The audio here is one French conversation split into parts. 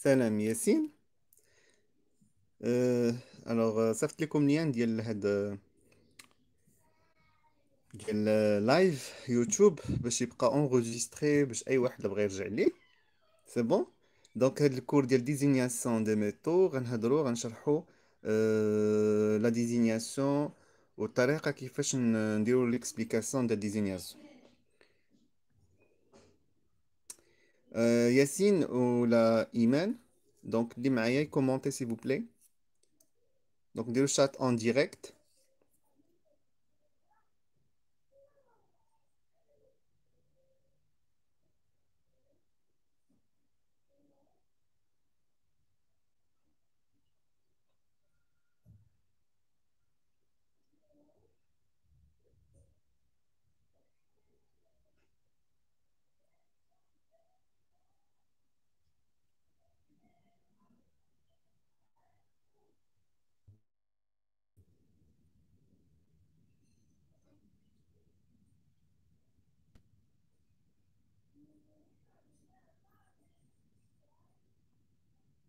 سلام ياسين أه الوغ آه، صيفط لكم ليان ديال هاد آه، ديال لايف آه، يوتيوب باش يبقى اونغوجيستري باش اي واحد بغى يرجع ليه سي بون دونك هاد الكور ديال ديزينياسيون دي ميتو غنهضرو غنشرحو أه لا ديزينياسيون والطريقه كيفاش نديرو ليكسبليكاسيون ديال ديزينياسيون Euh, Yacine ou la Iman, donc les commentez s'il vous plaît. Donc, le chat en direct.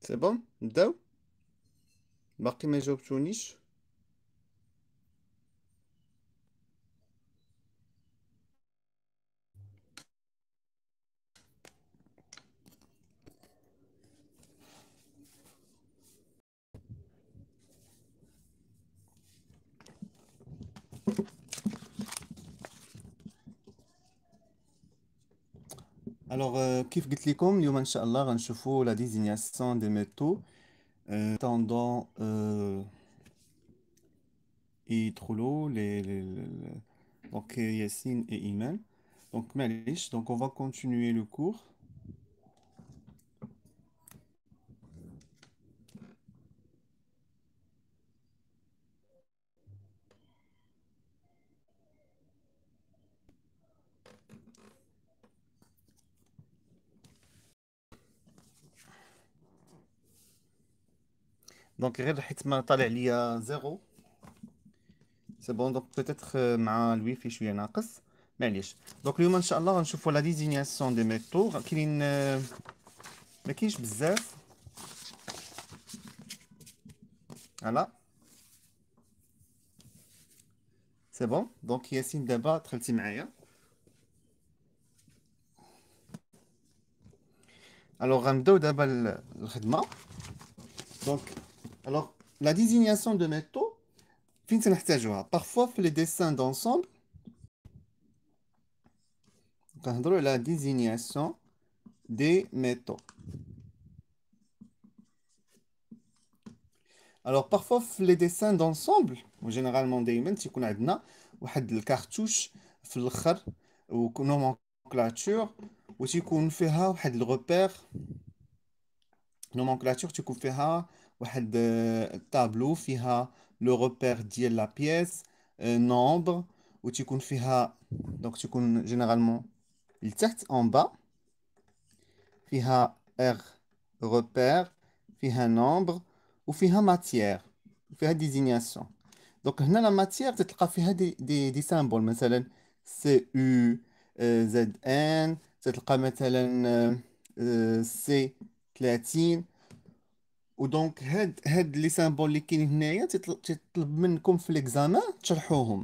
C'est bon D'où? Marquez mes options niches. comme je vous l'ai dit, aujourd'hui inchallah, nous allons voir la désignation des métaux euh tendance euh et les donc Yassine et Iman. Donc, malish, donc on va continuer le cours. دونك غير حيت ما طالع ليا زيرو سي بون دونك بوتيتر مع الويفي شويه ناقص معليش دونك اليوم ان شاء الله غنشوفوا لا ديزينياسيون دي ميتو كاينين ما كاينش بزاف هلا سي بون دونك ياسين دابا دخلتي معايا الوغ غنبداو دابا الخدمه دونك Alors, la désignation de métaux, parfois, les dessins d'ensemble, la désignation des métaux. Alors, parfois, les dessins d'ensemble, généralement, des humains, qu'on a une cartouche, une nomenclature, ou si qu'on fait le repère, nomenclature, tu qu'on واحد الطابلو آه, فيها لو روبير ديال لا بييس نومبر تيكون فيها دونك تيكون جينيرالمون لتحت اون با فيها ار روبير فيها نومبر وفيها ماتيير فيها ديزينياسيون دونك هنا لا ماتيير تتلقى فيها دي دي, دي سامبول مثلا سي او زد ان تتلقى مثلا سي euh, 30 euh, Et donc, les symboles qui sont nécessaires, c'est le même que l'examen, c'est le choix.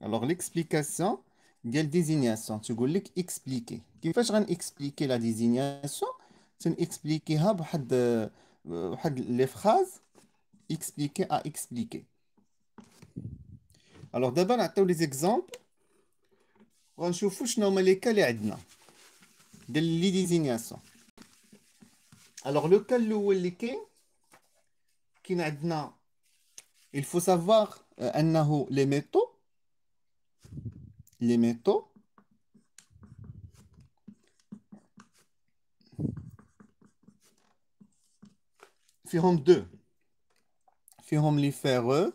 Alors, l'explication, c'est la désignation. cest vous cliquez sur expliquer. Si ah, vous bah, ne expliquer la désignation, vous pouvez expliquer la phrase expliquer à expliquer. Alors, d'abord, nous avons tous les exemples. On va voir faire des calculs. C'est la désignation. Alors, le calcul, c'est la désignation il faut savoir euh, les métaux les métaux firom 2 firom les ferreux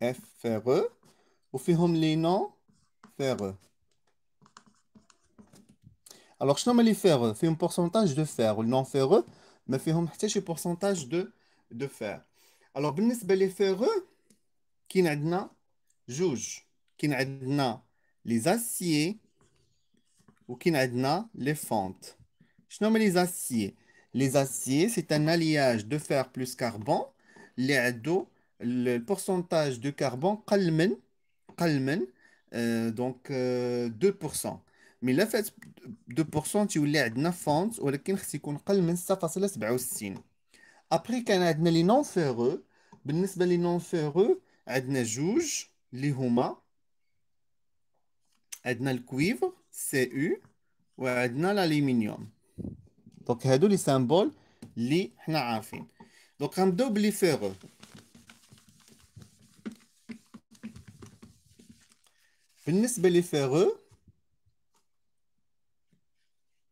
F ferreux ou firom les non ferreux alors je nomme les ferreux fait un pourcentage de fer ou non ferreux mais feront le pourcentage de de fer alors benis les ferreux fer qui ne les aciers ou qui les fentes. je nomme les aciers les aciers c'est un alliage de fer plus carbone les le pourcentage de carbone euh, calme calme donc 2%. Euh, مي دو 2% تيولي عندنا فونت ولكن خص يكون قل من 6.67 ابري كان عندنا لي نون فيرو بالنسبه لي نون فيرو عندنا جوج اللي هما عندنا الكويفر سي او وعندنا الالومنيوم دونك هادو لي سامبول اللي حنا عارفين دونك غنبداو بلي فيرو بالنسبه لي فيرو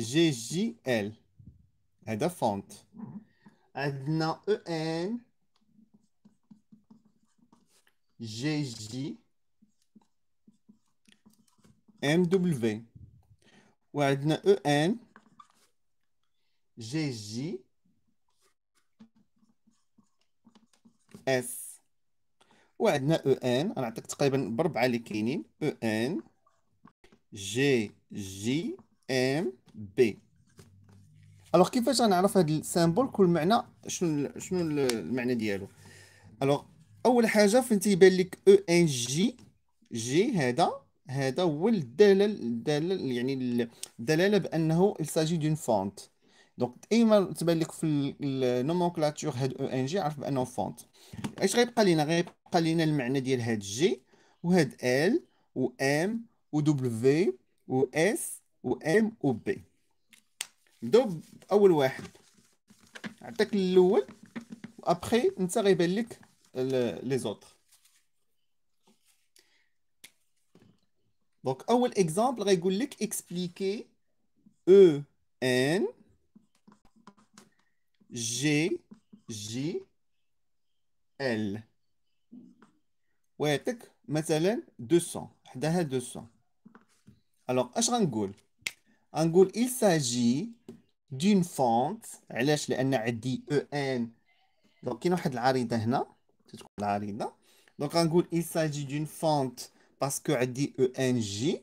جي جي ال هذا فونت عندنا او ان جي جي ام دبليو وعندنا او ان جي جي اس وعندنا او ان نعطيك تقريبا بربعه اللي كاينين او ان جي جي ام بي الوغ كيفاش غنعرف هاد السامبول كل معنى شنو شنو المعنى ديالو الوغ اول حاجه فين تيبان لك او ان جي جي هذا هذا هو الدلاله الدلاله يعني الدلاله بانه الساجي دون فونت دونك ايما تبان لك في النومونكلاتور هاد او e ان جي عرف بانه فونت اش غيبقى لينا غيبقى لينا المعنى ديال هاد جي وهاد ال و ام و دبليو و اس Ou M ou B. Donc, on va faire. On Après, on va faire les autres. Donc, on exemple, l'exemple. expliquer E, N, G, J, L. On va 200. Alors, à va غنقول il s'agit d'une fente علاش لان عندي او ان دونك كاين واحد العريضه هنا تتكون العريضه دونك غنقول il s'agit d'une fente باسكو عندي او ان جي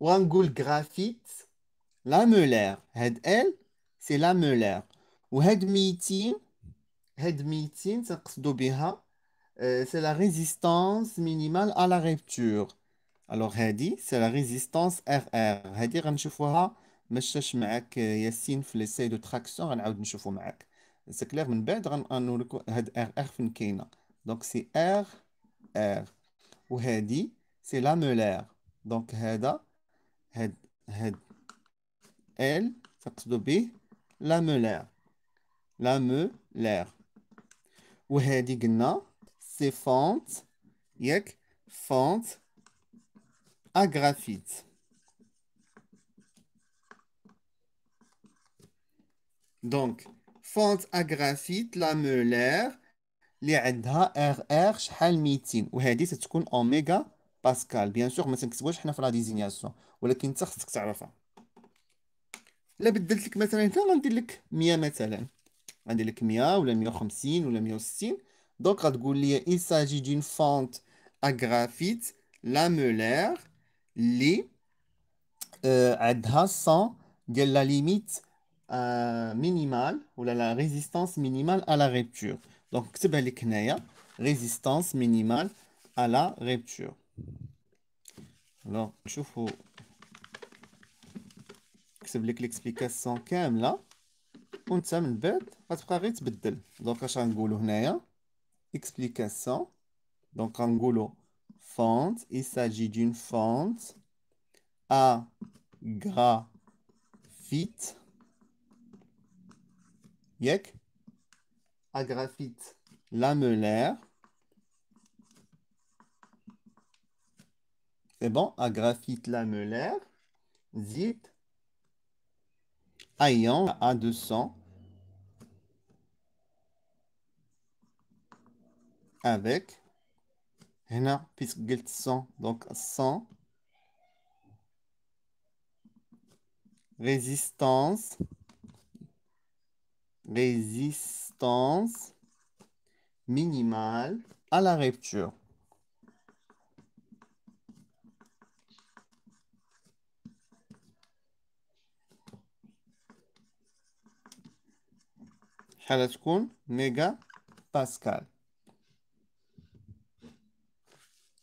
وغنقول غرافيت لامولير هاد ال سي لامولير وهاد ميتين هاد ميتين تنقصدو بها سي لا ريزيستانس مينيمال ا لا ريبتور الوغ هادي سي لا ريزيستانس ار ار هادي غنشوفوها مشاش معاك ياسين في لي سي دو تراكسيون غنعاود نشوفو معاك سي كلير من بعد غنوريكو هاد ار ار فين كاينه دونك سي ار ار وهادي سي لا مولير دونك هذا هاد هاد ال تقصدو به لا مولير لا مولير وهادي قلنا سي فونت ياك فونت agraphite. Donc, fente à graphite lamellère اللي عندها ار ار شحال 200 وهذه ستكون اوميغا باسكال بيان سور ما تنكتبوهاش حنا في لا ديزينياسيون ولكن انت خصك تعرفها الا بدلت لك مثلا هنا غندير لك 100 مثلا غندير لك 100 ولا 150 ولا 160 دونك غتقول لي il s'agit d'une fente à لا مولير Les adhéssants euh, de la limite minimale ou de la résistance minimale à la rupture. Donc c'est bel et bien résistance minimale à la rupture. Alors je vois, c'est bel et bien l'explication. Qu'est-ce qu'on a On te sème une bête, vas-tu faire une petite bête de là Donc c'est un Gouluhneya. Explication. Donc Goulu. Il s'agit d'une fente à graphite. À graphite lamellaire. C'est bon, à graphite lamellaire. Zit. Ayant à 200 avec Hena, puisque Gilt 100, donc 100. Résistance. Résistance minimale à la rupture. Chalachkoun, méga, pascal.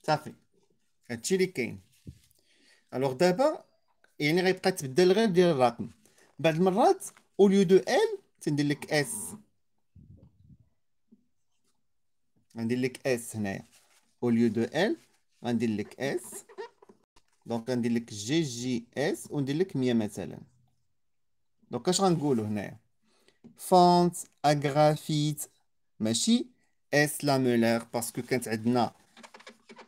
صافي هادشي اللي كاين الوغ دابا يعني غيبقى تبدل غير ديال الرقم بعض المرات اوليو دو ال تندير لك اس غندير لك اس هنايا اوليو دو ال غندير لك اس دونك غندير لك جي جي اس وندير لك 100 مثلا دونك اش غنقولوا هنايا فونت اغرافيت ماشي اس لامولير باسكو كانت عندنا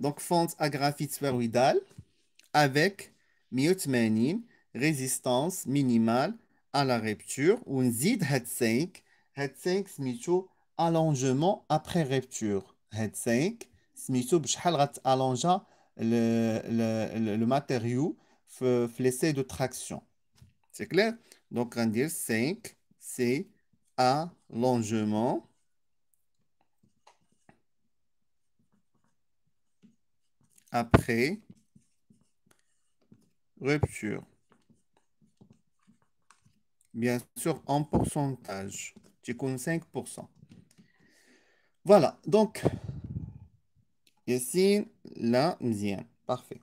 Donc, fonte à graphite sphéroïdale avec 180 résistance minimale à la rupture ou zid head 5 head 5 smicho allongement après rupture head 5 smicho بشحال allonger le matériau l'essai de traction c'est clair donc on dit 5 c'est allongement après rupture. Bien sûr, en pourcentage, tu comptes 5%. Voilà, donc, ici, là, bien, parfait.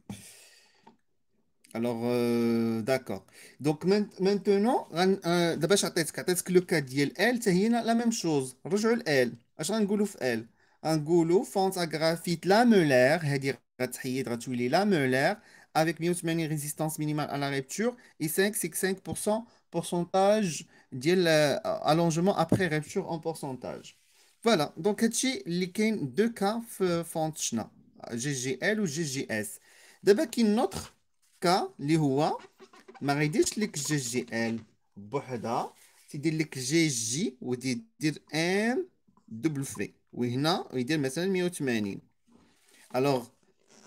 Alors, euh, d'accord. Donc, maintenant, d'abord, je vais que le cas L. c'est la même chose. Rejoue L. Je vais te dire font à graphite c'est-à-dire la Meuler, avec 180 résistance minimale à la rupture et 5,5% pourcentage d'allongement euh, après rupture en pourcentage. Voilà, donc il y a deux cas fonchna, euh, GGL ou GGS. D'abord, il y a un autre cas, ما à لك جي جي GJ ou تيدير لك double جي Oui non. دبل في وهنا يدير مثلا 180 Alors,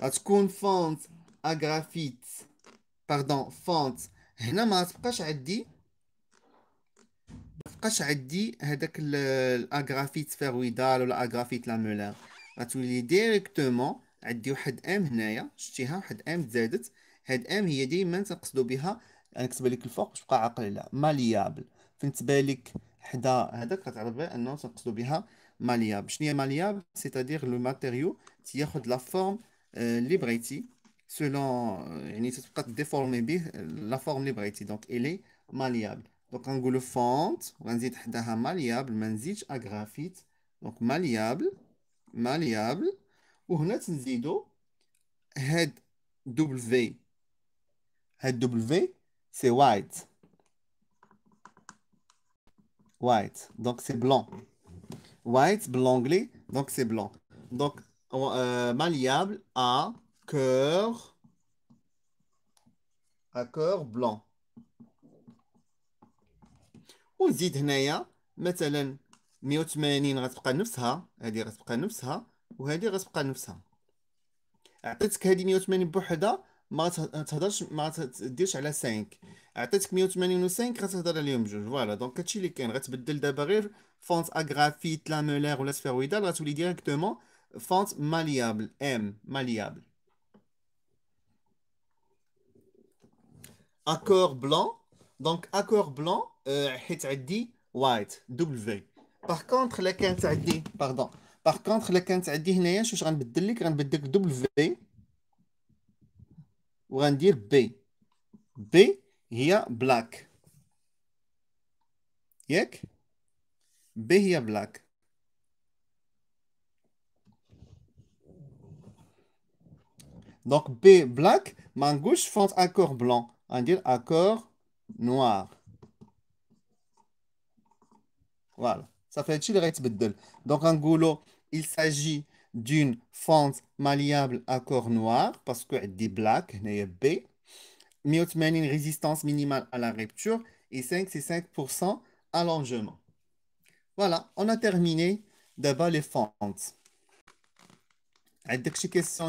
غتكون فونت اغرافيت باردون فونت هنا ما تبقاش عندي ما تبقاش عندي هذاك الاغرافيت فيرويدال ولا اغرافيت لامولار غتولي ديريكتومون عندي واحد ام هنايا شتيها واحد ام تزادت هاد ام هي ديما تنقصدو بها نكتب لك الفوق باش تبقى عاقل عليها ماليابل فين تبان لك حدا هذاك كتعرف بها انه تنقصدو بها ماليابل شنو هي ماليابل سيتادير لو ماتيريو تياخد لا فورم Euh, li il selon euh, une c'est pas euh, la forme li donc elle est malléable donc on le font on va nzit malléable ma à graphite donc malléable malléable ou هنا تزيدو head w هاد w c'est white white donc c'est blanc white blanc anglais donc c'est blanc donc euh, malliable à cœur, à cœur blanc. ونزيد هنايا مثلا 180 غتبقى نفسها هذه غتبقى نفسها وهذه غتبقى نفسها عطيتك هذه 180 بوحدها ما تهضرش ما تديرش على 5 عطيتك 180 و 5 غتهضر عليهم بجوج فوالا دونك هادشي اللي كاين غتبدل دابا غير فونت اغرافيت لا ولا سفيرويدال غتولي ديريكتومون font malléable, M, malléable. Accord blanc, donc accord blanc, euh, ID, white, W. Par contre, la dit, pardon. Par contre, la dit, هنايا ne غنبدل لك que W dire B. B هي black. yak B هي black. Donc B, black, main gauche, font accord blanc, on dit accord noir. Voilà, ça fait il rate Donc en goulot, il s'agit d'une fente à corps noir parce que des black, n'est B. Mais une résistance minimale à la rupture et 5, c'est 5% allongement. Voilà, on a terminé d'abord les fentes. Avec questions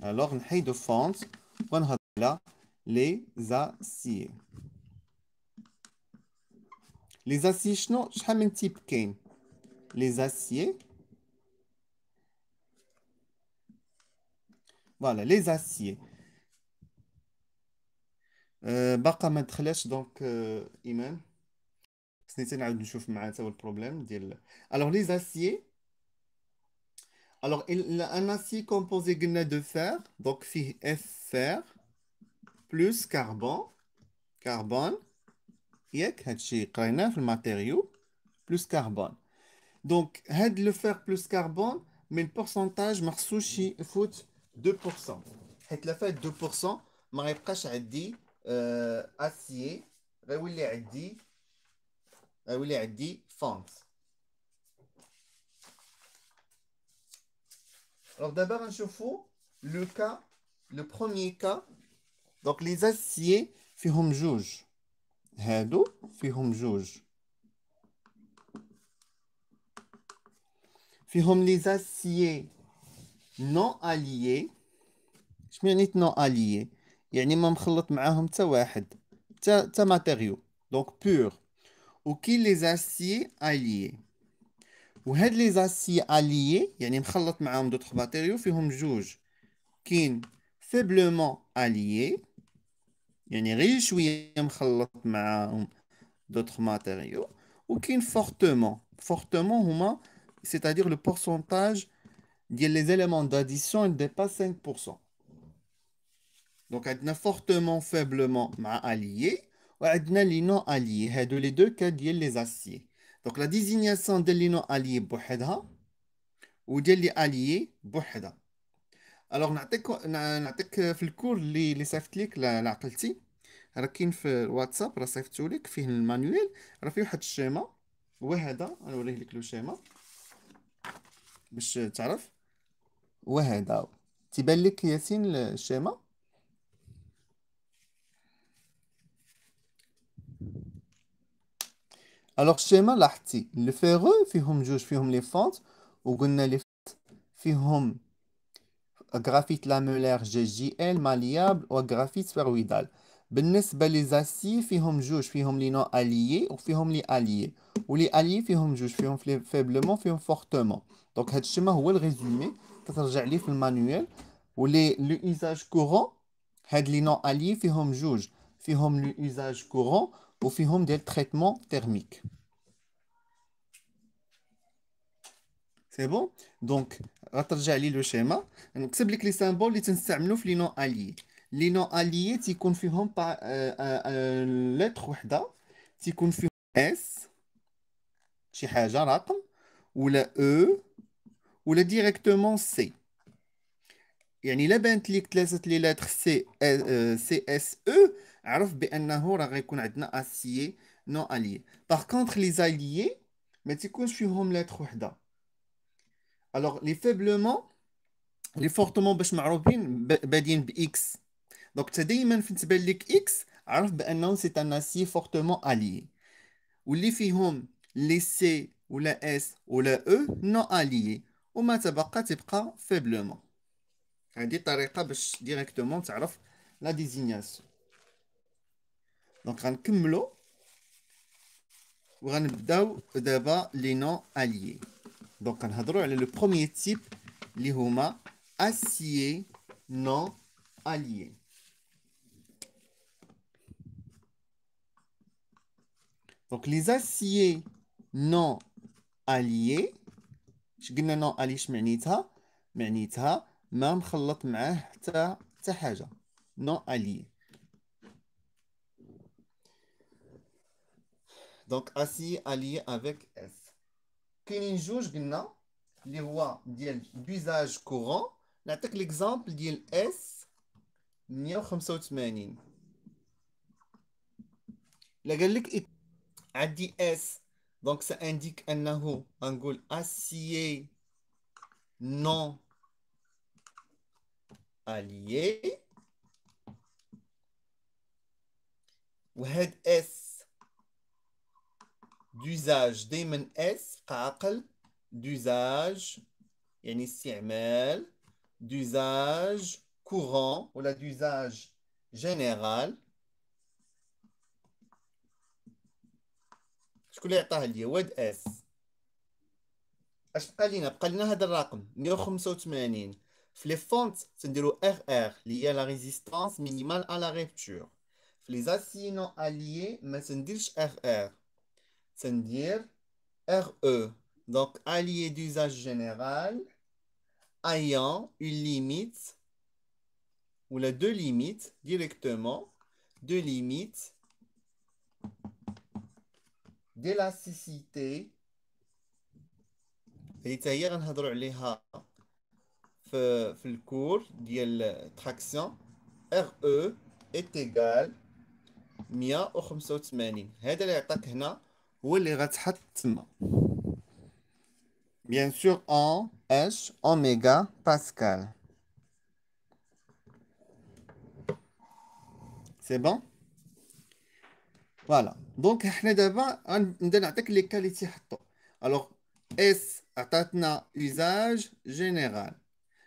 Alors, une haie de fente, on a les aciers. Les aciers, je sais pas un type sais Les aciers. Voilà, les aciers. Euh, donc, euh, Iman. problème. Alors, les aciers. Alors, il a un acier composé de fer, donc fer, plus carbone, carbone, le matériau, plus carbone. Donc, le fer plus carbone, mais le pourcentage, marsouchi, faut 2%. La fait 2%, je a dit euh, acier, je a dit fente. Alors d'abord, un chauffe-eau, le cas, le premier cas, donc les aciers, fihom jouj. Hado, fihom jouj. Fihom les aciers non alliés. Je dis non alliés يعني ما مخلط معاهم حتى واحد حتى حتى matériaux donc pur ou qui les aciers alliés ou les aciers alliés, il y a d'autres matériaux qui sont faiblement alliés, il y a des riches, ou d'autres matériaux, ou qui sont fortement, fortement, c'est-à-dire le pourcentage des éléments d'addition ne dépasse 5%. Donc, il y a fortement, faiblement alliés, ou il y non-alliés, il y a de les deux les aciers. دونك لا ديزينياسيون ديال لي نو اليي بوحدها وديال لي اليي بوحدها الوغ نعطيك نعطيك في الكور اللي اللي صيفط لك لعقلتي راه كاين في الواتساب راه صيفطو لك فيه المانيوال راه فيه واحد الشيما هو هذا غنوريه لك لو شيما باش تعرف وهذا تيبان لك ياسين الشيما الوغ الشيما لاحظتي لو فيغو فيهم جوج فيهم لي فونت وقلنا لي فونت فيهم غرافيت لامولير جي جي ال ماليابل وغرافيت سبيرويدال بالنسبه لي زاسي فيهم جوج فيهم لي نو اليي وفيهم لي اليي ولي اليي فيهم جوج فيهم فيبلمون فيهم فورتمون دونك هاد الشيما هو الريزومي تترجع ليه في المانيوال ولي لو ايزاج كورون هاد لي نو اليي فيهم جوج فيهم لو ايزاج كورون ou fihom des traitement thermiques. C'est bon Donc, je vais le schéma. Donc, c'est les symboles qui sont les noms alliés. Les noms alliés, par une euh, euh, euh, lettre S, ou la E, ou directement C. يعني الا بانت ليك ثلاثه لي لاتر سي آه، آه، سي اس او عرف بانه راه غيكون عندنا اسيي نو اليي باغ كونتر لي زاليي ما تيكونش فيهم لاتر وحده الوغ لي فيبلومون لي فورتمون باش معروفين بادين باكس دونك تا دائما فين تبان ليك اكس عرف بانه سي ان اسيي فورتمون اليي واللي فيهم لي سي ولا اس ولا او e نو اليي وما تبقى تبقى فيبلومون C'est une tariqa pour dire directement la désignation. Donc, on va On va commencer par les noms alliés. Donc, on va commencer le premier type acier non allié. Donc, les aciers non alliés, je vais vous alliés, un nom acier non allié. ما مخلط معاه حتى حتى حاجه نو اليي دونك اسي اليي افيك اس كاينين جوج قلنا اللي هو ديال بيزاج كورون نعطيك ليكزامبل ديال اس 185 لا قال لك عندي اس دونك سا انديك انه غنقول اسيي نون اليي وهاد اس دوزاج دايما اس قاقل دوزاج يعني استعمال دوزاج كورون ولا دوزاج جينيرال شكون اللي عطاه ليا واد اس اش بقى لينا بقى لينا هذا الرقم 185 Les fontes c'est le RR, lié à la résistance minimale à la rupture. Les aciers non alliés, mais c'est RR. C'est dire RE, donc alliés d'usage général, ayant une limite, ou les deux limites directement, deux limites d'élasticité. cest à on في في الكور ديال traction ار e, est égal 185 هذا اللي يعطيك هنا هو اللي غتحط تما bien sûr en H oméga pascal. C'est bon Voilà. Donc, nous avons les qualités. Alors, S, atatna usage général.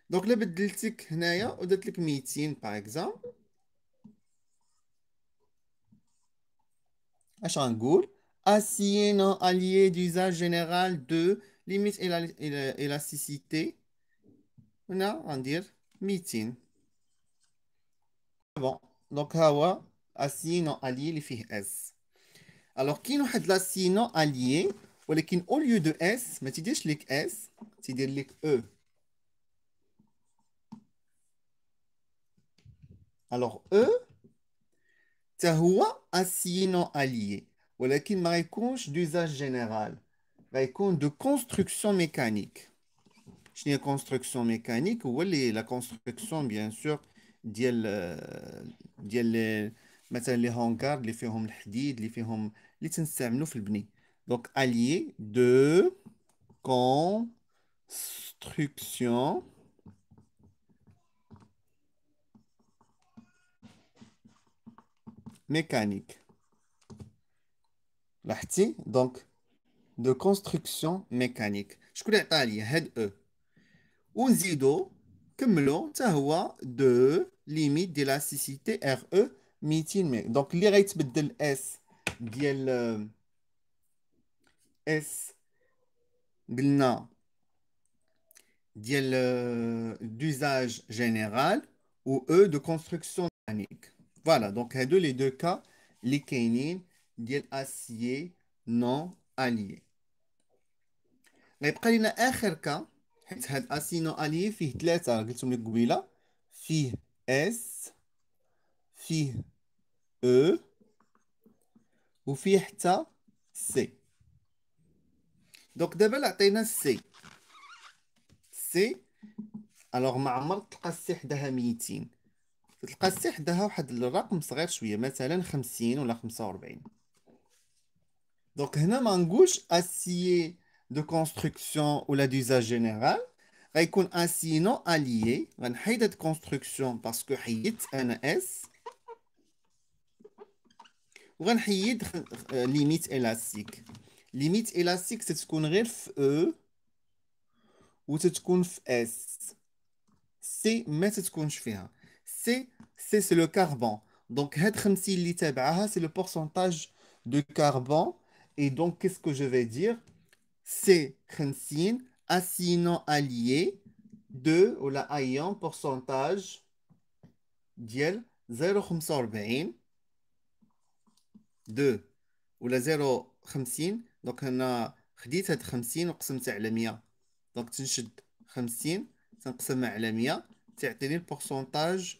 دونك الا بدلتك هنايا ودرت لك 200 باغ اكزامبل اش غنقول assignant allié d'usage général de الى élasticité هنا غندير 200 بون دونك ها هو assignant اليي اللي فيه اس الوغ كاين واحد l'assignant اليي ولكن au lieu de اس ما تيديرش ليك اس تيدير ليك او Alors, eux, un non allié. qui d'usage général. de construction mécanique. dis construction mécanique ou la construction bien sûr euh, euh, les hangars Donc allié de construction mécanique. Lahti, donc, de construction mécanique. Je connais pas head E. Unzido, comme ça va de limite d'élasticité RE, mitin. Donc, l'irate de S, diel euh, S, euh, d'usage général ou E de construction mécanique. فوالا دونك هادو لي دو كا لي كاينين ديال اسيي نون اليي غيبقى لينا اخر كا حيت هاد اسي نون اليي فيه ثلاثه قلتهم لك قبيله فيه اس فيه او وفيه حتى سي دونك دابا عطينا سي سي الوغ ما عمرك تلقى السي حداها ميتين تلقى السي حداها واحد الرقم صغير شويه مثلا 50 ولا 45 دونك هنا ما نقولش اسيي دو كونستركسيون ولا دوزاج جينيرال غيكون اسيي نو اليي غنحيد هاد كونستركسيون باسكو حيدت انا اس وغنحيد ليميت الاستيك ليميت الاستيك تتكون غير في او e وتتكون في اس سي ما تتكونش فيها c'est c'est le carbone. Donc, c'est le pourcentage de carbone. Et donc, qu'est-ce que je vais dire C'est assinant allié de ou la ayant pourcentage d'iel 0.45 ou la 0.50 donc هنا خديت هاد 50 وقسمت على 100 donc تنشد 50 تنقسمها على 100 تعطيني pourcentage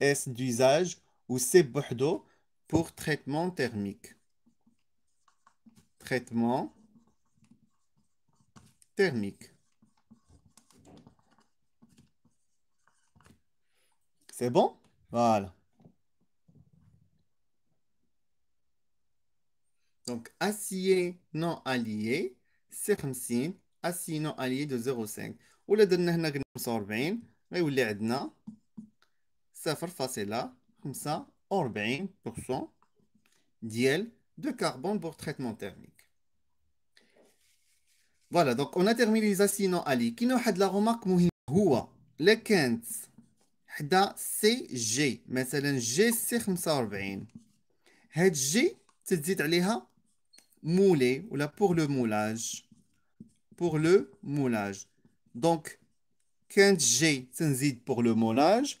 S d'usage ou C Bordeaux pour traitement thermique. Traitement thermique. C'est bon Voilà. Donc, acier non allié, acier non allié de 0,5. Ou la donne 45, mais ou صفر pour son ديال de carbone pour traitement thermique. Voilà, donc on a terminé les acides ali. Qui nous a la remarque مهمة هو Mais حدا سي جي مثلا جي سي 45 هاد جي تزيد عليها مولي pour le moulage pour le moulage donc كانت جي تنزيد pour le moulage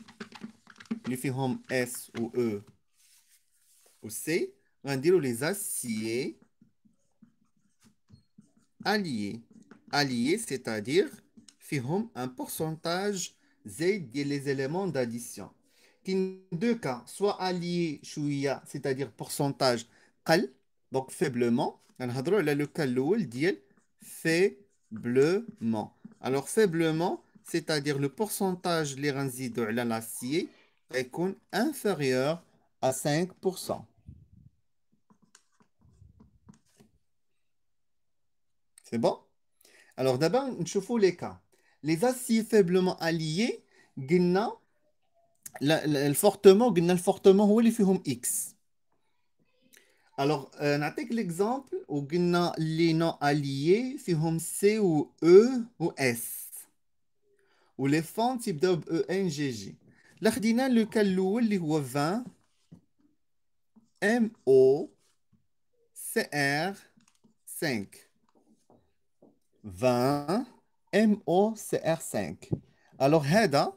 uniforme S ou E ou C, les aciers alliés. Alliés, c'est-à-dire feront un pourcentage Z des éléments d'addition. Dans deux cas, soit alliés c'est-à-dire pourcentage قل donc faiblement, le faiblement. Alors faiblement, c'est-à-dire le pourcentage les غنزيدو de l'acier يكون inférieur à 5%. C'est bon Alors d'abord, nous avons les cas. Les acides faiblement alliés, le fortement fortement ou les فيهم x. Alors avec euh, l'exemple où les non alliés fihom c ou e ou s. ou les fonds type e n لا le لو كال الاول اللي 20 ام او 5 20 ام او 5 Alors, هذا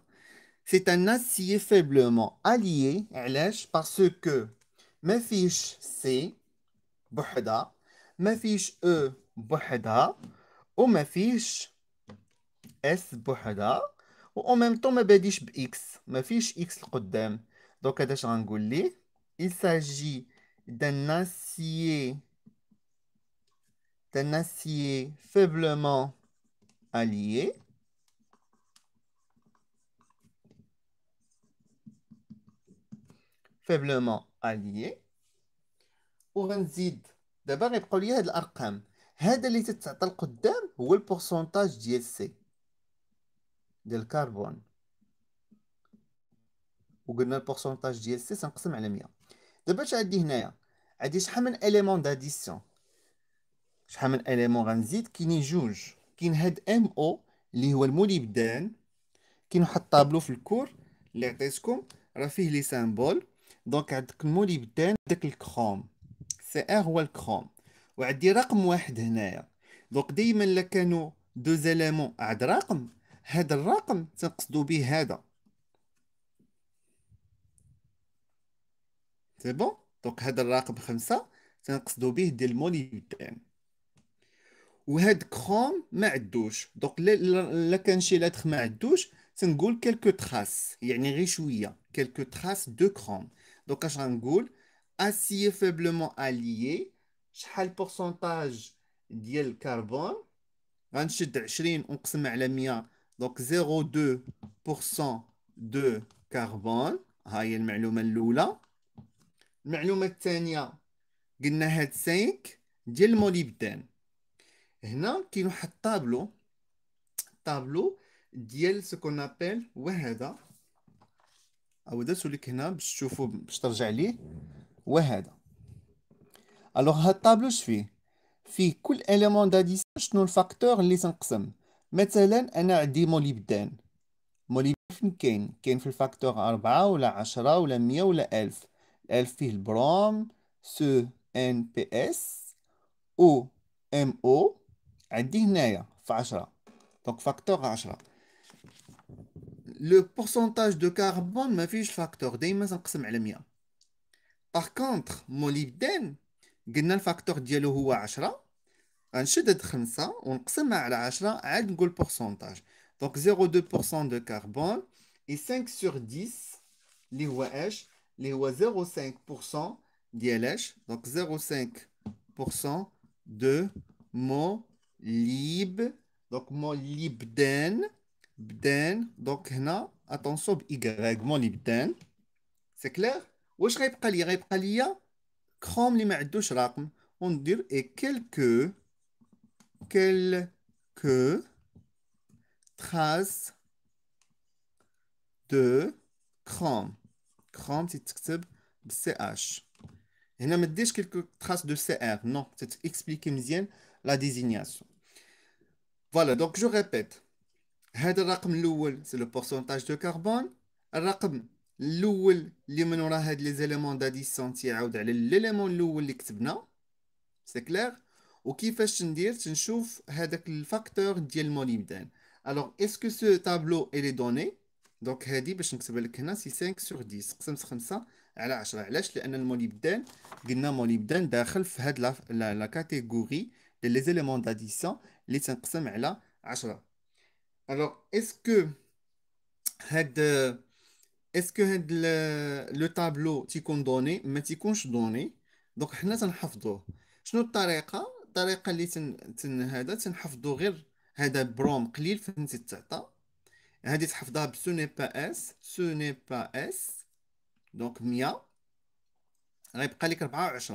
c'est un acier faiblement allié علاش Parce ما فيش C بوحدها ما فيش او بوحدها وما فيش S بوحدها même ميم طون ما باديش x ما فيش x لقدام دونك هذا اش غنقول ليه il s'agit d'un acier d'un acier faiblement allié faiblement allié Ou دابا غيبقاو لي هاد الارقام هذا اللي تتعطى لقدام هو البورسونتاج ديال سي ديال الكربون وقلنا البورسونتاج ديال سي تنقسم على 100 دابا اش عندي هنايا عندي شحال من اليمون داديسيون شحال من اليمون غنزيد كاينين جوج كاين هاد ام او اللي هو الموليبدان كاين واحد الطابلو في الكور اللي عطيتكم راه فيه لي سامبول دونك عندك الموليبدان داك الكروم سي ار هو الكروم وعندي رقم واحد هنايا دونك دائما لكانو كانوا دو زاليمون عاد رقم هذا الرقم تنقصدو به هذا سي بون دونك هذا الرقم خمسة تنقصدو به ديال الموليبدان وهاد كخوم ما عدوش دونك لا كان شي لاتخ ما عدوش تنقول كيلكو تراس يعني غير شويه كيلكو تراس دو كخوم دونك اش غنقول اسيي فابلمون اليي شحال بورسونتاج ديال الكربون غنشد 20 ونقسم على 100 دونك 0,2% دو كربون هي المعلومة الأولى المعلومة الثانية قلنا هاد 5 ديال الموليبدان هنا كاين واحد الطابلو طابلو ديال سكون ابل وهذا او درتو لك هنا باش تشوفو باش ترجع ليه وهذا الوغ هاد الطابلو اش فيه فيه كل اليمون داديسيون شنو الفاكتور اللي تنقسم مثلا انا عندي موليبدان موليبدان فين كاين كاين في الفاكتور أربعة ولا عشرة ولا مية ولا ألف ألف فيه البروم سو ان بي اس او ام او عندي هنايا في عشرة دونك فاكتور عشرة لو بورسونتاج دو كاربون ما فيش الفاكتور دايما تنقسم على مية باغ كونطخ موليبدان قلنا الفاكتور ديالو هو عشرة On décroche 5, on le partage sur 10 et on dit pourcentage. Donc, 0,2% de carbone et 5 sur 10 qui est H, qui est 0,5% de H Donc, 0,5% de mollib. Donc, mollibden. Bden. Donc, ici, attention b Y, mollibden. C'est clair quest je qu'il y a Il y a une crème qui n'a On dit et quelques quelques traces de crâne. Crâne, c'est CH. Et là, je quelques traces de CR. Non, c'est expliquer la désignation. Voilà, donc je répète. C'est le pourcentage de carbone. الرقم الاول اللي من éléments d'addition l'élément الاول اللي كتبنا C'est وكيفاش ندير تنشوف هذاك الفاكتور ديال موليبدان الوغ اسكو سو تابلو اي لي دوني دونك هادي باش نكتبها لك هنا سي 5 سور 10 قسمت 5 على 10 علاش لان الموليبدان قلنا موليبدان داخل في هاد لا لا كاتيجوري ديال لي زيليمون داديسيون اللي تنقسم على 10 الوغ اسكو هاد اسكو هاد لو تابلو تيكون دوني ما تيكونش دوني دونك حنا تنحفظوه شنو الطريقه الطريقه اللي تن, تن هذا تنحفظوا غير هذا بروم قليل فهمتي تعطى هذه تحفظها بسوني با اس سوني با اس دونك 100 غيبقى لك 4 و10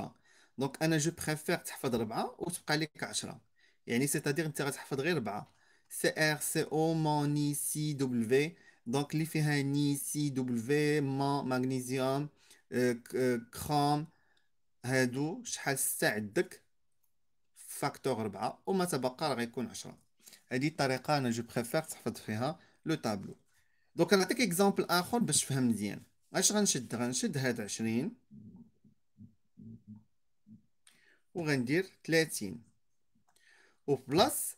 دونك انا جو بريفير تحفظ 4 وتبقى لك 10 يعني سي تادير انت غتحفظ غير 4 سي ار سي او موني سي دبليو دونك اللي فيها ني سي دبليو ما مغنيزيوم آه، آه، كروم هادو شحال ستة عندك فاكتور 4 وما تبقى راه غيكون 10 هذه الطريقه انا جو بريفير تحفظ فيها لو طابلو دونك نعطيك اكزامبل اخر باش تفهم مزيان اش غنشد غنشد هاد 20 وغندير 30 وفي بلاص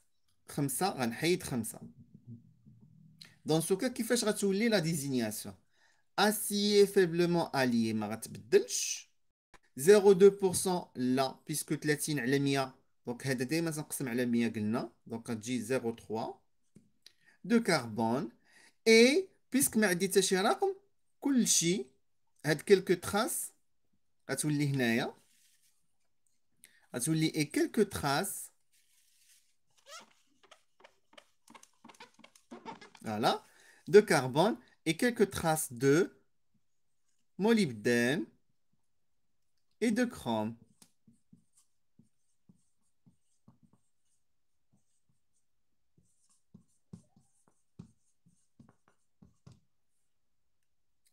5 غنحيد 5 دون سوكا كيفاش غتولي لا ديزينياسيون اسيي فيبلمون اليي ما غتبدلش 0.2% لا بيسكو 30 على 100 Donc elle déterminons on قسم على 100 قلنا donc elle تجي 03 de carbone et puisque me a dit aucun tout chi had quelques traces elle devient ici elle devient quelques traces voilà de carbone et quelques traces de molybdène et de chrome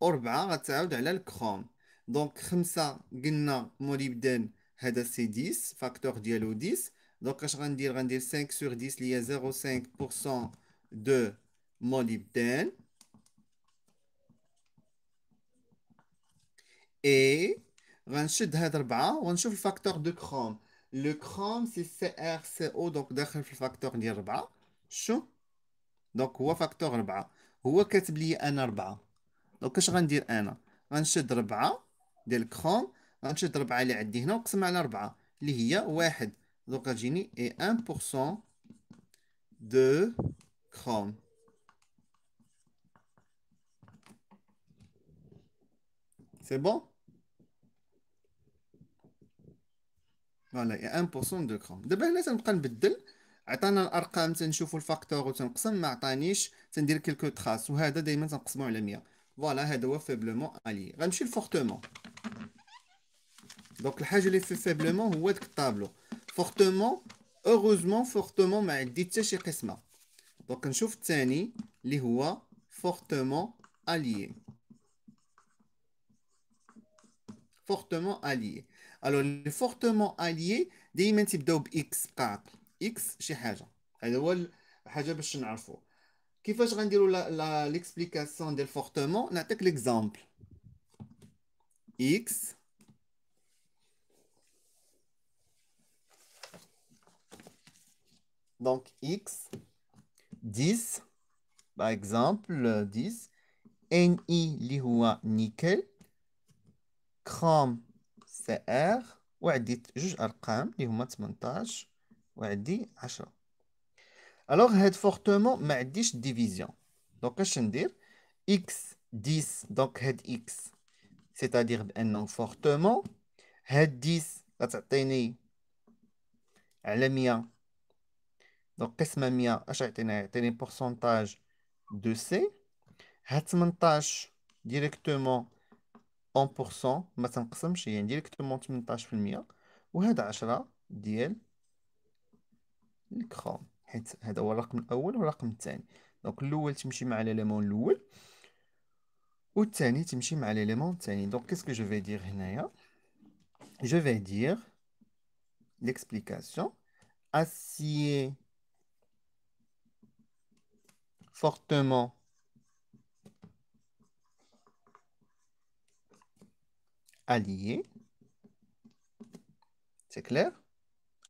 وربعة غتعاود على الكروم دونك خمسة قلنا موليبدان هذا سي ديس فاكتور ديالو ديس دونك اش غندير غندير 5 سور ديس اللي هي زيرو سانك بورسون دو موليبدان اي غنشد هاد ربعة ونشوف الفاكتور دو كروم لو كروم سي سي ار سي او دونك داخل في الفاكتور ديال ربعة شو دونك هو فاكتور ربعة هو كاتب لي انا ربعة دونك اش غندير انا غنشد ربعة ديال الكخون غنشد ربعة اللي عندي هنا ونقسم على ربعة اللي هي واحد دونك غتجيني اي ان بورسون دو كروم سي بون فوالا اي ان بورسون دو كروم دابا هنا تنبقى نبدل عطانا الارقام تنشوفو الفاكتور وتنقسم ما عطانيش تندير كيلكو تراس وهذا دائما تنقسمو على 100 فوالا هذا هو فيبلومون اليي غنمشي لفورتومون دونك الحاجه اللي في فيبلومون هو ديك الطابلو فورتومون اوغوزمون فورتومون ما عندي حتى شي قسمه دونك نشوف الثاني اللي هو فورتومون اليي فورتومون اليي الو لي فورتومون اليي دائما تبداو باكس بقى اكس شي حاجه هذا هو حاجه باش نعرفوه je غنديروا l'explication' fortement فورتومون نعطيك l'exemple. X Donc x, 10, par exemple, 10, Ni Lioua nickel, chrome CR, ou dit juge arqam, lihoua 18, ou dit 10. الوغ هاد فورتومون ما عنديش ديفيزيون دونك اش ندير اكس 10 دونك هاد اكس سيتادير بان فورتومون هاد 10 غتعطيني على 100 دونك قسمه 100 اش يعطينا يعطيني بورسونتاج دو سي هاد 18 ديريكتومون اون بورسون ما تنقسمش يعني ديريكتومون 18% وهاد 10 ديال الكرون حيت هذا هو الرقم الاول والرقم الثاني دونك الاول تمشي مع ليليمون الاول والثاني تمشي مع ليليمون الثاني دونك كيسكو جو في دير هنايا جو في دير l'explication acier fortement allié. C'est clair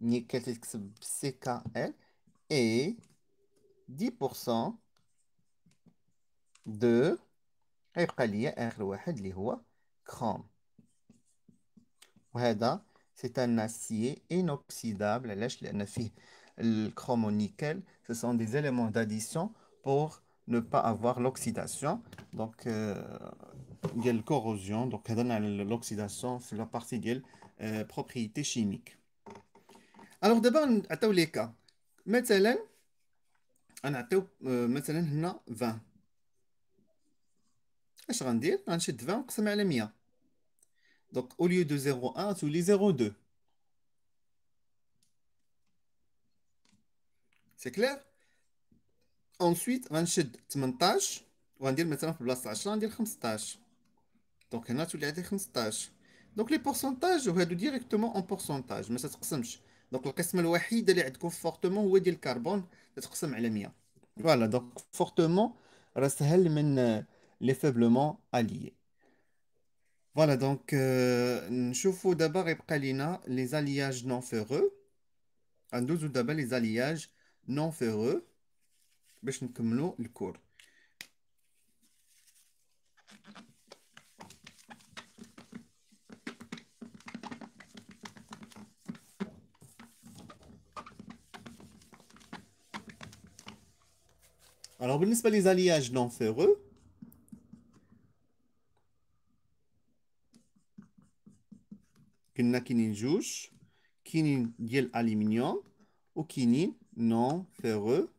nickel quest et 10% de chrome. C'est un acier inoxydable. Le chrome au nickel, ce sont des éléments d'addition pour ne pas avoir l'oxydation. Donc, euh, il la corrosion. Donc, l'oxydation, sur la partie de la euh, propriété chimique. الوغ دابا نعطيو لي كا مثلا غنعطيو آه، مثلا هنا 20 اش غندير غنشد 20 نقسم على 100 دونك او ليو دو 01 تولي 02 سي كلير اونسويت غنشد 18 وغندير مثلا في بلاصه 10 غندير 15 دونك هنا تولي عندي 15 دونك لي بورسونتاج هادو ديريكتومون اون بورسونتاج ما تتقسمش Donc la seule chose que vous avez fortement, c'est le carbone, tu te divises par 100. Voilà, donc fortement, c'est plus facile que les faiblement alliés. Voilà, donc euh, nous voyons d'abord il reste les alliages non ferreux. On d'ose d'abord les alliages non ferreux pour qu'on termine le cours. Alors, les alliages non ferreux, كنا كاينين جوج كاينين ديال les alliages non ferreux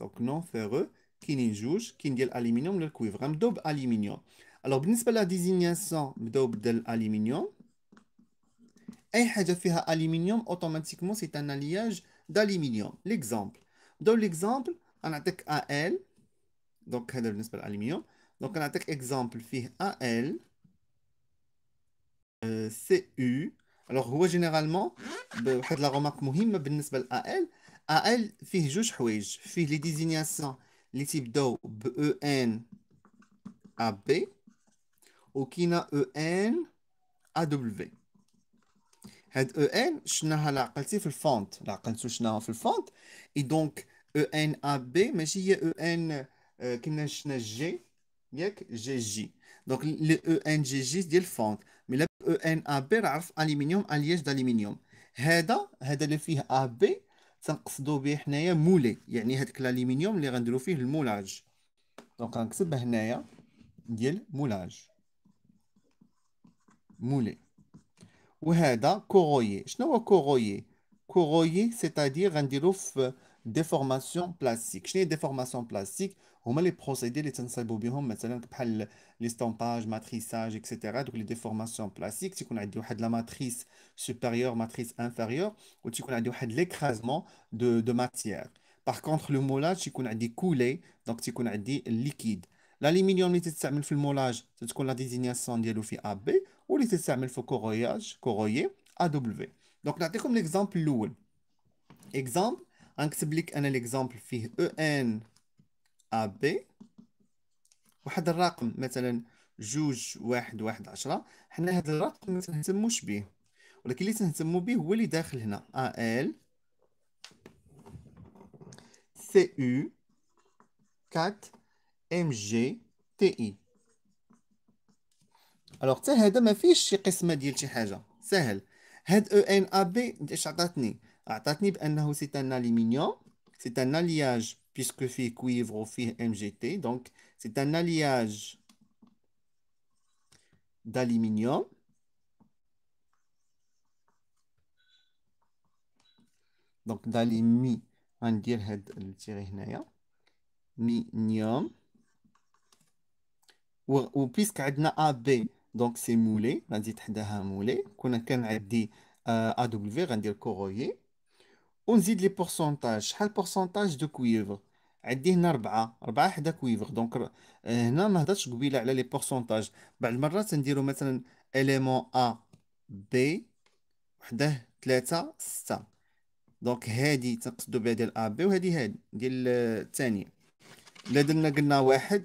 Donc non ferreux qui جوج كاين ديال الالومنيوم d'aluminium. Alors, Alors, بالالومنيوم pas la désignation d'ob نبداو les alliages حاجه فيها aluminium, اوتوماتيكمون c'est un alliage d'aluminium. L'exemple, dans l'exemple, on a AL, donc c'est le Donc on a exemple, AL, euh, CU. Alors, où généralement, on la remarque mohime, le y de AL, fait juge les désignations, les types d'eau, e AB, ou qui n'a EN, AW. هاد او e ان شناها لعقلتي في الفونت لعقلتو شناها في الفونت اي دونك او ان ا بي ماشي هي او ان كنا شنا جي ياك جي جي دونك او ان جي جي ديال الفونت مي او ان ا بي عرف الومنيوم الياج دالومنيوم هذا هذا اللي فيه ا بي تنقصدو به حنايا مولي يعني هذاك الالومنيوم اللي غنديرو فيه المولاج دونك غنكتب هنايا ديال مولاج مولي Oui, dans le coroille. Je quest ce que c'est que c'est-à-dire une euh, déformation plastique. Je n'ai pas de déformation plastique. On peut les procédés les sens, les bobines, les matelas, l'estompage, le matrissage, etc. Donc, les déformations plastiques, c'est qu'on a dit que la matrice supérieure, matrice inférieure, ou c'est qu'on a dit de l'écrasement de matière. Par contre, le moule, c'est qu'on a dit couler, donc c'est qu'on a dit liquide. لاليمنيوم اللي تستعمل في المولاج تتكون لا ديزينياسيون ديالو في ا بي واللي تستعمل في كوغوياج كوغوي ا دبليو دونك نعطيكم ليكزامبل الاول اكزامبل غنكتب لك انا ليكزامبل فيه او ان ا بي واحد الرقم مثلا جوج واحد واحد عشرة حنا هذا الرقم ما تنهتموش به ولكن اللي تنهتمو به هو اللي داخل هنا ا ال سي او 4 MGTI الوغ حتى هذا ما فيهش شي قسمه ديال شي حاجه سهل هاد او ان ا بي اش عطاتني عطاتني بانه سي ان اليمينيوم سي ان الياج بيسكو فيه كويفر وفيه ام جي تي دونك سي ان الياج d'aluminium دونك داليمي غندير هاد التيغي هنايا مينيوم و بيسك عندنا ا بي دونك سي مولي غنزيد حداها مولي كنا كان عندي ا آه، دبليو غندير كوغويي ونزيد لي بورسونتاج شحال بورسونتاج دو كويفر عندي هنا ربعة ربعة حدا كويفر دونك آه، هنا ما هضرتش قبيله على لي بورسونتاج بعض المرات نديرو مثلا اليمون ا بي وحده ثلاثة ستة دونك هادي تنقصدو بها ديال ا بي وهادي هادي ديال آه، الثانية لا درنا قلنا واحد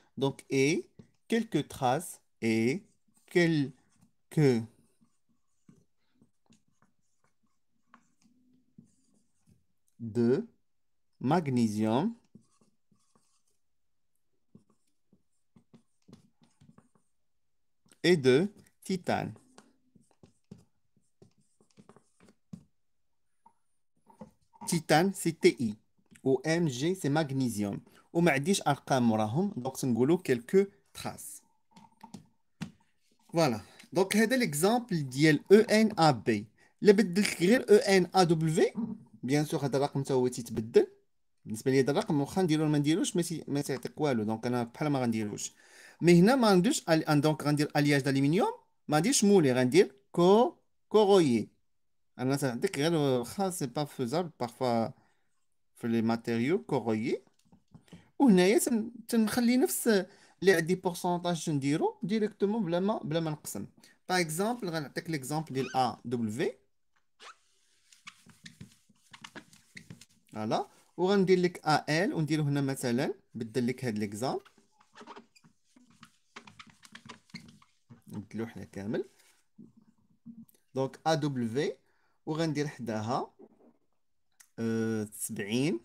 Donc, et quelques traces et quelques de magnésium et de titane. Titane, c'est TI. OMG, c'est magnésium. وما عنديش ارقام وراهم دونك نقولوا كيلكو تراس فوالا دونك هذا ليكزامبل ديال او ان ا بي الا بدلت غير او ان ا دبليو بيان سور هذا الرقم تاهو تيتبدل بالنسبه لي هذا الرقم واخا نديرو ما نديروش ما تيعطيك والو دونك انا بحال ما غنديروش مي هنا ما نديرش دونك غندير الياج دالومنيوم ما غنديرش مولي غندير كو كورويي انا تنعطيك غير واخا سي با فيزابل بارفوا في لي ماتيريو كوغويي وهنايا تن- تنخلي نفس لي عندي بورسونتاج نديرو ديريكتومون بلا ما بلا ما نقسم باغ اكزومبل غنعطيك ليكزومبل ديال ا دبليو فوالا وغندير لك ا ال ونديرو هنا مثلا بدل لك هاد ليكزامبل نبدلو حنا كامل دونك ا دبليو وغندير حداها آه، سبعين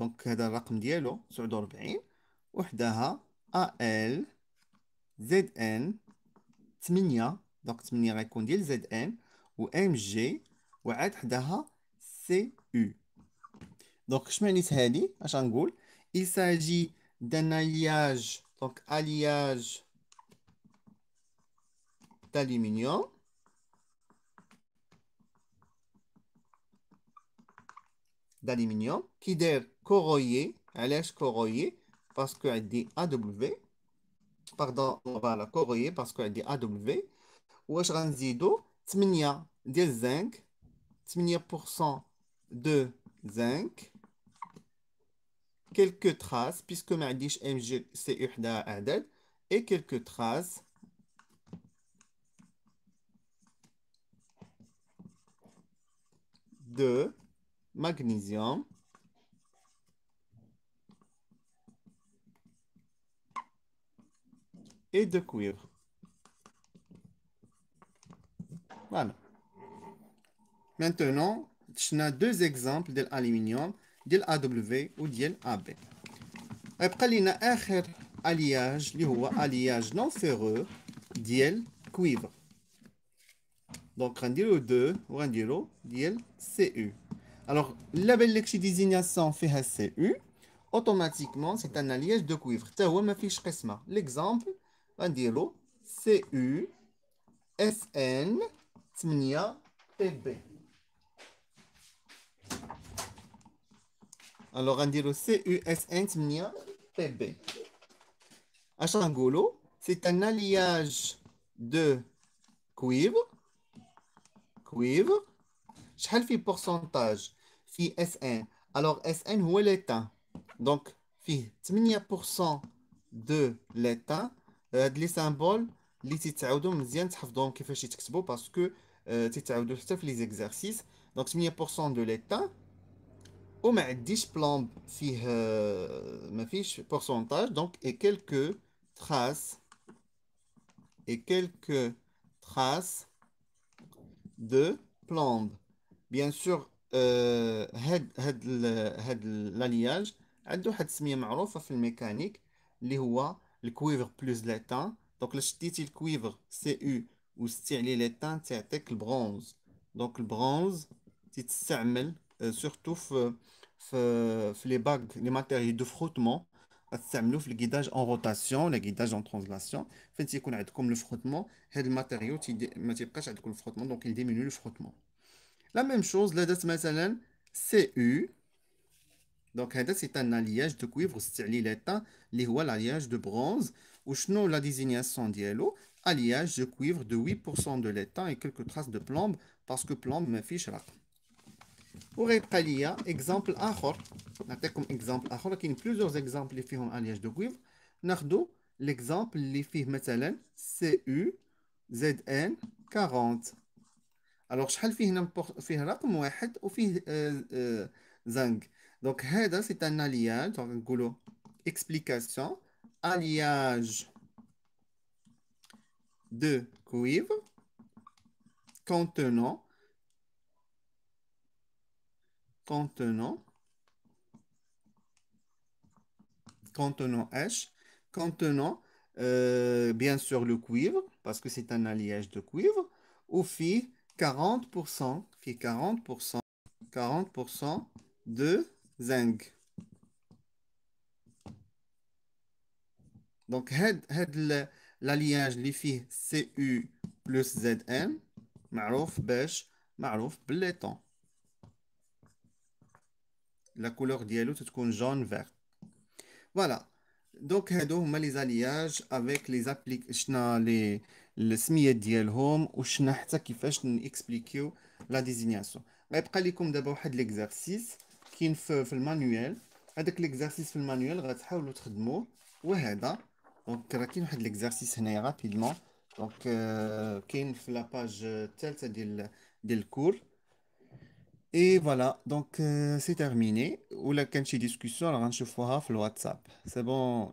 دونك هذا الرقم ديالو 49 وحدها ال زد ان 8 دونك 8 غيكون ديال زد ان و ام جي وعاد حداها سي او دونك اش معنيت هادي اش غنقول il s'agit d'un alliage donc alliage d'aluminium Aluminium qui est corroyé, elle est corroyée parce qu'elle dit AW. Pardon, on va la corroyer parce qu'elle dit AW. Ou je ranzido 8 ديال pour cent de zinc quelques traces puisque ma dit mg c'est une عدد et quelques traces de magnésium. Et de cuivre. Voilà. Maintenant, je deux exemples de l'aluminium, de l'AW ou de l'AB. Après, il y a un alliage, alliage non ferreux, de cuivre. Donc, on dit le 2, on dit le CU. Alors, la belle désignation fait CU, automatiquement, c'est un alliage de cuivre. L'exemple, on dit CU SN 8 PB. Alors, on dit CU SN 8 PB. Achangolo, c'est un alliage de cuivre. Cuivre. Je fais pourcentage alors Sn où est l'état donc il y de l'état euh, les symboles les donc pas parce que euh, les exercices donc mille pour de l'état au mais dis je plante pourcentage donc et quelques traces et quelques traces de plantes bien sûr l'alliage a mécanique le cuivre plus l'étain donc le cuivre Cu ou style laiton c'est avec le bronze donc le bronze est surtout dans les bagues les matériaux de frottement ça moufle les en rotation les guidage en translation fait comme le frottement le matériau donc il diminue le frottement la même chose, là, مثلا CU. Donc, c'est un alliage de cuivre, c'est l'état, l'alliage de bronze. Ou sinon, la désignation d'yellow, alliage de cuivre de 8% de l'étain et quelques traces de plomb, parce que plomb me fiche là. Pour exemple اكزامبل On a exemple exemple Ahor, بلوزورز qui de فيهم alliage de cuivre. de un اللي de مثلا c'est او cu zn 40 alors je parle ici en rapport, en rapport un alliage ou zinc. Donc, ça c'est un alliage. Donc, écoutez, explication. Alliage de cuivre contenant, contenant, contenant H, contenant euh, bien sûr le cuivre parce que c'est un alliage de cuivre oufi 40%, qui 40%, 40% de zinc. Donc, l'alliage les filles CU plus ZN, معروف باش معروف bléton. La couleur diallo, c'est jaune vert. Voilà. Donc, on hum, les alliages avec les applications, les, le SMIET DIEL HOME, ou je expliquer la désignation. Je vous d'abord l'exercice qui le manuel. Avec l'exercice dans le manuel, rapidement. Donc, euh, la page euh, telle du cours. Et voilà, euh, c'est terminé. Ou la discussion, WhatsApp. C'est bon,